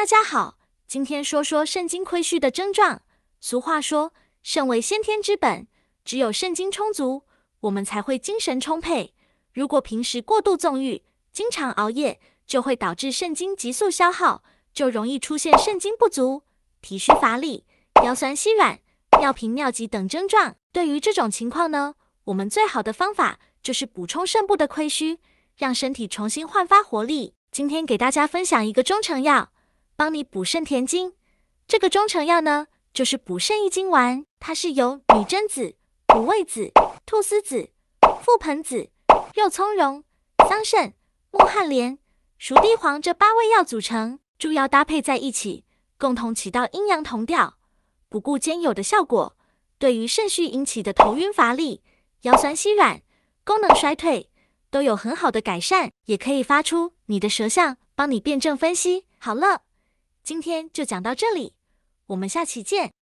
大家好，今天说说肾精亏虚的症状。俗话说，肾为先天之本，只有肾精充足，我们才会精神充沛。如果平时过度纵欲，经常熬夜，就会导致肾精急速消耗，就容易出现肾精不足、体虚乏力、腰酸膝软、尿频尿急等症状。对于这种情况呢，我们最好的方法就是补充肾部的亏虚，让身体重新焕发活力。今天给大家分享一个中成药。帮你补肾填精，这个中成药呢，就是补肾益精丸，它是由女贞子、五味子、菟丝子、覆盆子、肉苁蓉、桑葚、木旱莲、熟地黄这八味药组成，诸药搭配在一起，共同起到阴阳同调、补固兼有的效果，对于肾虚引起的头晕乏力、腰酸膝软、功能衰退都有很好的改善，也可以发出你的舌象，帮你辩证分析。好了。今天就讲到这里，我们下期见。